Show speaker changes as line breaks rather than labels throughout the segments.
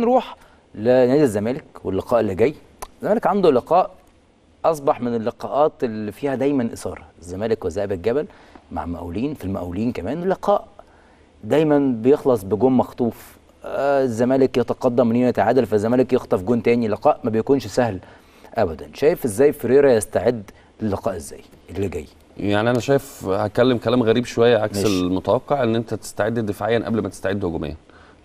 نروح لنادي الزمالك واللقاء اللي جاي الزمالك عنده لقاء اصبح من اللقاءات اللي فيها دايما اثاره الزمالك وذئاب الجبل مع مقاولين في المقاولين كمان لقاء دايما بيخلص بجون مخطوف آه الزمالك يتقدم لين يتعادل فالزمالك يخطف جون تاني لقاء ما بيكونش سهل ابدا شايف ازاي فريرا يستعد للقاء ازاي اللي جاي
يعني انا شايف هتكلم كلام غريب شويه عكس مش. المتوقع ان انت تستعد دفاعيا قبل ما تستعد هجوميا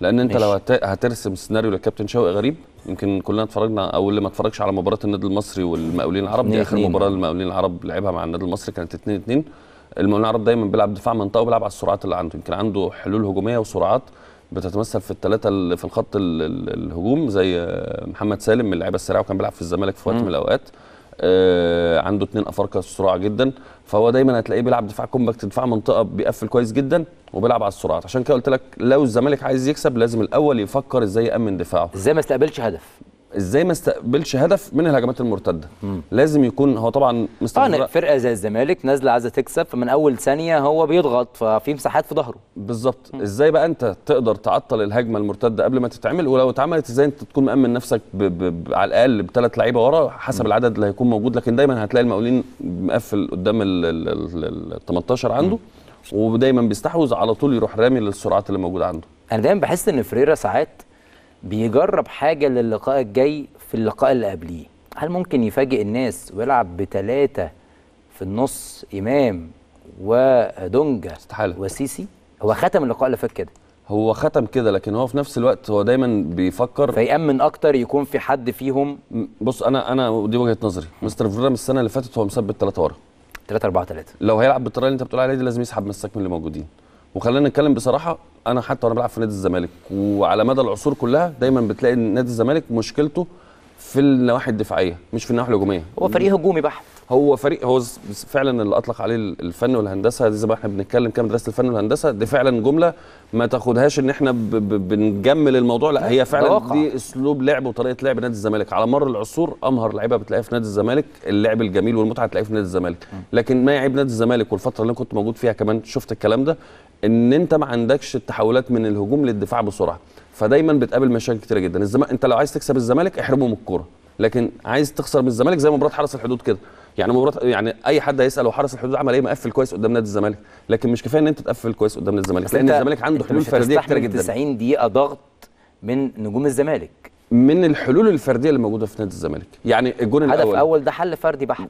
لان انت لو هترسم سيناريو لكابتن شوقي غريب يمكن كلنا اتفرجنا او اللي ما اتفرجش على مباراه النادي المصري والمقاولين العرب دي اخر مباراه للمقاولين العرب لعبها مع النادي المصري كانت 2 2 المقاولين العرب دايما بيلعب دفاع منطقه وبيلعب على السرعات اللي عنده يمكن عنده حلول هجوميه وسرعات بتتمثل في الثلاثه اللي في الخط الهجوم زي محمد سالم من اللعيبه السريعه وكان بيلعب في الزمالك في وقت من الاوقات آه، عنده اثنين افارقه سرعه جدا فهو دايما هتلاقيه بيلعب دفاع كومباكت دفاع منطقه بيقفل كويس جدا وبيلعب على السرعات عشان كده قلت لك لو الزمالك عايز يكسب لازم الاول يفكر ازاي يامن
دفاعه ازاي ما استقبلش هدف ازاي ما استقبلش هدف من الهجمات المرتده مم. لازم يكون هو طبعا مستمر فرقه زي الزمالك نازله عايزه تكسب فمن اول ثانيه هو بيضغط ففي مساحات في ظهره بالظبط ازاي بقى انت تقدر تعطل الهجمه المرتده قبل ما تتعمل ولو
اتعملت ازاي انت تكون مامن نفسك ب... ب... ب... على الاقل بثلاث لعيبه ورا حسب مم. العدد اللي هيكون موجود لكن دايما هتلاقي المقاولين مقفل قدام ال, ال... ال... ال... 18 عنده مم. ودايما
بيستحوذ على طول يروح رامي للسرعات اللي موجوده عنده انا دايما بحس ان فريرا ساعات بيجرب حاجه للقاء الجاي في اللقاء اللي قبليه هل ممكن يفاجئ الناس ويلعب بثلاثه في النص امام ودونجا استحاله وسيسي هو ختم اللقاء اللي فات كده هو ختم كده لكن هو في نفس الوقت هو دايما
بيفكر فيأمن اكتر يكون في حد فيهم بص انا انا دي وجهه نظري مستر فيرام السنه اللي فاتت هو مثبت ثلاثه ورا 3 4 3 لو هيلعب بالطريقه اللي انت بتقول عليها دي لازم يسحب مساك من اللي موجودين وخلينا نتكلم بصراحه انا حتى وانا بلعب في نادي الزمالك وعلى مدى العصور كلها دايما بتلاقي نادي الزمالك مشكلته في النواحي الدفاعيه مش في النواحي الهجوميه هو فريق هجومي بحت هو فريق هو فعلا اللي اطلق عليه الفن والهندسه زي ما احنا بنتكلم كده مدرسه الفن والهندسه دي فعلا جمله ما تاخدهاش ان احنا بنجمل الموضوع لا هي فعلا دواقع. دي اسلوب لعب وطريقه لعب نادي الزمالك على مر العصور امهر لعيبه بتلاقيها في نادي الزمالك اللعب الجميل والمتعه تلاقيها في نادي الزمالك لكن ما يعيب نادي الزمالك والفتره اللي انا كنت موجود فيها كمان شفت الكلام ده ان انت ما عندكش التحولات من الهجوم للدفاع بسرعه فدايما بتقابل مشاكل كتيره جدا الزم... انت لو عايز تكسب الزمالك احرمه من الكوره لكن عايز تخسر من الزمالك زي مباراه حرس الحدود كده يعني مباراه يعني اي حد هيسال هو حرس الحدود عمل ايه مقفل كويس قدام نادي الزمالك لكن مش كفايه ان انت تقفل كويس قدام نادي الزمالك لان الزمالك عنده حلول فرديه كتير جدا 90 دقيقه ضغط من نجوم الزمالك من الحلول الفرديه اللي موجوده في نادي الزمالك يعني الجون الاول هدف
اول ده حل فردي بحت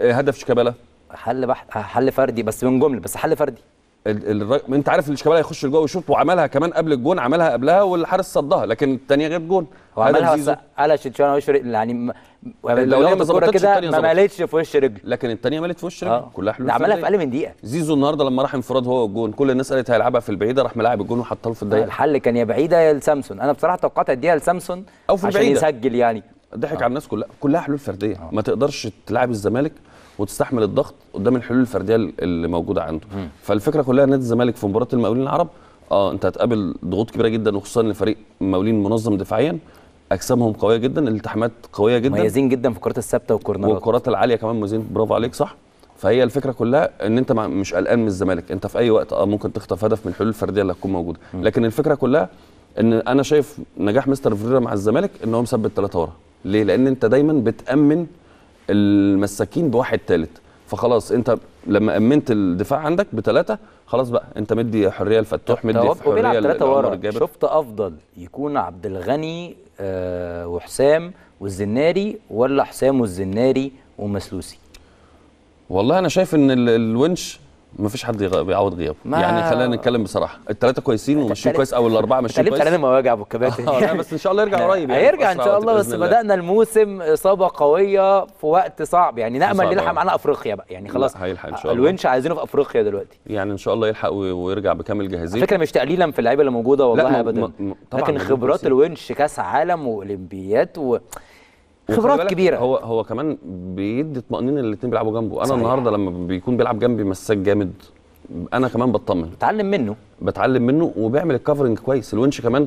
إيه، هدف شيكابالا حل بحت حل فردي بس من جمله بس حل فردي انت عارف الشيكابالا هيخش جوه ويشوط وعملها كمان قبل الجون عملها قبلها والحارس صدها لكن الثانيه
جت جون وعملها بس على شيتشانا وش يعني م... لو هي ما ظبطتش كده ما مالتش في وش رجل لكن الثانيه مالت في وش رجل آه. كلها
حلول عملها في اقل من دقيقه زيزو النهارده لما راح انفراد هو والجون كل الناس قالت هيلعبها في البعيده راح ملاعب الجون وحطها له في الدقيقه
الحل كان يا بعيده يا لسامسون انا بصراحه توقعت اديها لسامسون او في البعيده عشان
يسجل يعني ضحك آه. على الناس كلها كلها حلول فرديه آه. ما تقدرش تلعب الزمالك وتستحمل الضغط قدام الحلول الفرديه اللي موجوده عنده فالفكره كلها نادي الزمالك في مباراه المقاولين العرب اه انت هتقابل ضغوط كبيره جدا وخصوصا ان فريق المقاولين منظم دفاعيا اجسامهم قويه جدا الالتحامات قويه جدا مميزين
جدا في الكرات الثابته والكورنرات والكرات
العاليه كمان مميزين برافو عليك صح فهي الفكره كلها ان انت مش قلقان من الزمالك انت في اي وقت اه ممكن تخطف هدف من الحلول الفرديه اللي هتكون موجوده مم. لكن الفكره كلها ان انا شايف نجاح مستر فريرا مع الزمالك ان هو مثبت ثلاثه ورا ليه لان انت دايما بتامن المساكين بواحد ثالث فخلاص انت لما امنت الدفاع عندك بثلاثه خلاص بقى
انت مدي حريه لفتوح مدي حريه لعمر ورا شفت افضل يكون عبد الغني آه وحسام والزناري ولا حسام والزناري ومسلوسي والله انا شايف ان الونش ما فيش حد بيعوض غيابه يعني خلينا
نتكلم بصراحه الثلاثه كويسين وماشيين كويس او الاربعه ماشيين كويس خلينا مواجع ابو الكباتن اه بس ان شاء الله يرجع قريب يعني هيرجع ان شاء الله بس بدانا
الموسم اصابه قويه في وقت صعب يعني نامل يلحق آه. معانا افريقيا بقى يعني خلاص
هيلحق ان شاء آه، الله الونش عايزينه في افريقيا دلوقتي يعني ان شاء الله يلحق ويرجع بكامل جاهزيه فكره
مش تقليلا في اللعيبه اللي موجوده والله ابدا لكن خبرات الونش كاس عالم واولمبيات و... خبرات كبيره
هو هو كمان بيدي طمانينه الاثنين بيلعبوا جنبه انا صحيح. النهارده لما بيكون بيلعب جنبي مساك جامد انا كمان بطمن
بتعلم منه
بتعلم منه وبيعمل الكفرنج كويس الونش كمان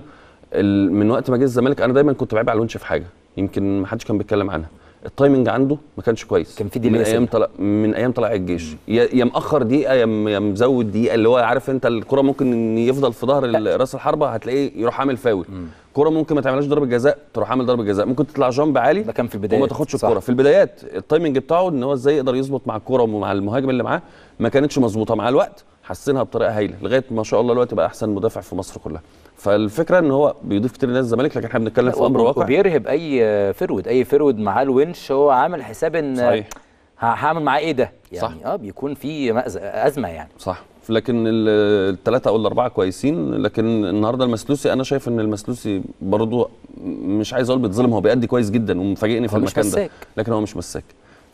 من وقت ما جه الزمالك انا دايما كنت بعيب على الونش في حاجه يمكن ما حدش كان بيتكلم عنها التايمنج عنده ما كانش كويس كان في من ايام طلع من ايام طلع الجيش يا مأخر دقيقه يا مزود دقيقه اللي هو عارف انت الكره ممكن يفضل في ظهر راس الحربه هتلاقيه يروح عامل فاول كره ممكن ما تعملهاش ضربه جزاء تروح عامل ضربه جزاء ممكن تطلع جامب عالي ده كان في البدايات وما تاخدش الكره في البدايات التايمنج بتاعه ان هو ازاي يقدر يظبط مع الكره ومع المهاجم اللي معاه ما كانتش مظبوطه مع الوقت حسنها بطريقه هايله لغايه ما شاء الله الوقت بقى احسن مدافع في مصر كلها فالفكره ان هو بيضيف كتير لنادي الزمالك لكن احنا بنتكلم في امر واقع وبيرهب
اي فرود اي فرود معاه الونش هو عامل حساب ان صحيح هعمل معاه ايه ده يعني صح. اه بيكون في ازمه يعني
صح لكن الثلاثه او الاربعه كويسين لكن النهارده المسلوسي انا شايف ان المسلوسي برضه مش عايز اقول بيتظلم هو بيأدي كويس جدا ومفاجئني في المكان مساك. ده لكن هو مش مساك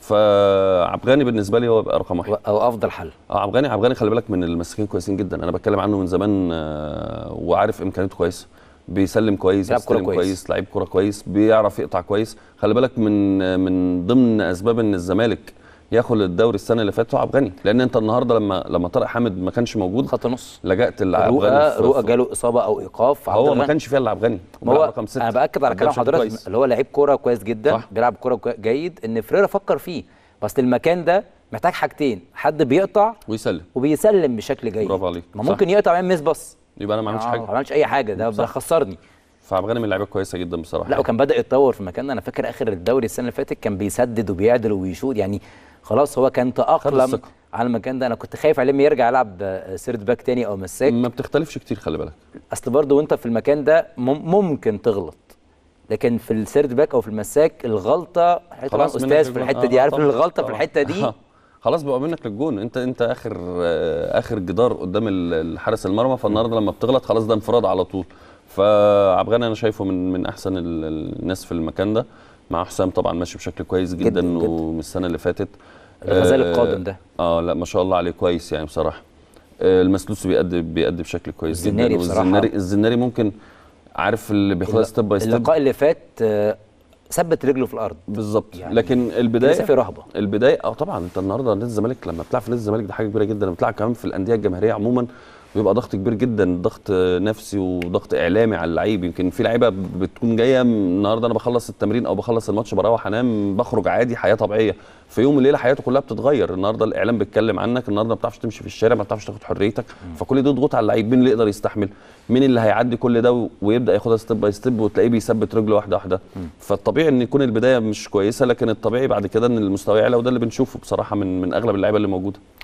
فعبغاني بالنسبه لي هو يبقى رقم واحد او افضل حل اه عبغاني عبغاني خلي بالك من المساكين كويسين جدا انا بتكلم عنه من زمان آه، وعارف امكانياته كويسه بيسلم كويس لعب كرة كويس, كويس لعيب كوره كويس بيعرف يقطع كويس خلي بالك من آه، من ضمن اسباب ان الزمالك ياخد الدوري السنه اللي فاتت هو غني لان انت النهارده لما لما طارق حامد ما كانش موجود خط نص لجأت
لعبغني رؤى جاله اصابه او ايقاف هو ما كانش فيها العبغني هو رقم ستة. انا باكد على كلام حضرتك اللي هو لعيب كوره كويس جدا صح. بيلعب كوره جيد ان فريرا فكر فيه بس المكان ده محتاج حاجتين حد بيقطع ويسلم وبيسلم بشكل جيد برافو عليك ما ممكن صح. يقطع ويعمل ميس بس يبقى انا ما عملتش آه، حاجه ما عملتش اي حاجه ده صح. خسرني فعبد الغني من اللعيبه كويسه جدا بصراحه لا وكان بدا يتطور في مكان انا فاكر اخر الدوري السنه اللي فاتت كان بيسدد وبيعدل وبيشوط يعني خلاص هو كان تاقلم على المكان ده انا كنت خايف عليم يرجع يلعب سيرد باك تاني او مساك ما بتختلفش كتير خلي بالك اصل برضه وانت في المكان ده ممكن تغلط لكن في السيرد باك او في المساك الغلطه آه، طبعا استاذ في الحته دي عارف الغلطه في الحته دي
خلاص بقى منك للجون انت انت اخر آه، اخر جدار قدام حارس المرمى فالنهارده لما بتغلط خلاص ده انفراد على طول فعبغان انا شايفه من من احسن الناس في المكان ده مع حسام طبعا ماشي بشكل كويس جدا, جداً ومن السنه اللي فاتت الغزال آه القادم ده اه لا ما شاء الله عليه كويس يعني بصراحه آه المسلوسي بيأدي بيأدي بشكل كويس الزناري جدا بصراحة والزناري الزناري ممكن عارف اللي بياخدها ستيب باي ستيب اللقاء
اللي فات آه ثبت رجله في الارض بالظبط يعني
لكن البدايه في رهبه البدايه اه طبعا انت النهارده نادي الزمالك لما بتلعب في نادي الزمالك ده حاجه كبيره جدا لما بتلعب كمان في الانديه الجماهيريه عموما بيبقى ضغط كبير جدا ضغط نفسي وضغط اعلامي على اللعيب يمكن في لعيبه بتكون جايه النهارده انا بخلص التمرين او بخلص الماتش بروح انام بخرج عادي حياه طبيعيه في يوم الليله حياته كلها بتتغير النهارده الاعلام بيتكلم عنك النهارده ما بتعرفش تمشي في الشارع ما بتعرفش تاخد حريتك فكل دي ضغوط على اللعيب مين اللي يقدر يستحمل مين اللي هيعدي كل ده ويبدا ياخدها ستيب باي ستيب وتلاقيه بيثبت رجله واحده واحده فالطبيعي ان يكون البدايه مش كويسه لكن الطبيعي بعد كده ان المستوى يعلى وده اللي بنشوفه بصراحه من من اغلب اللعيبه اللي موجوده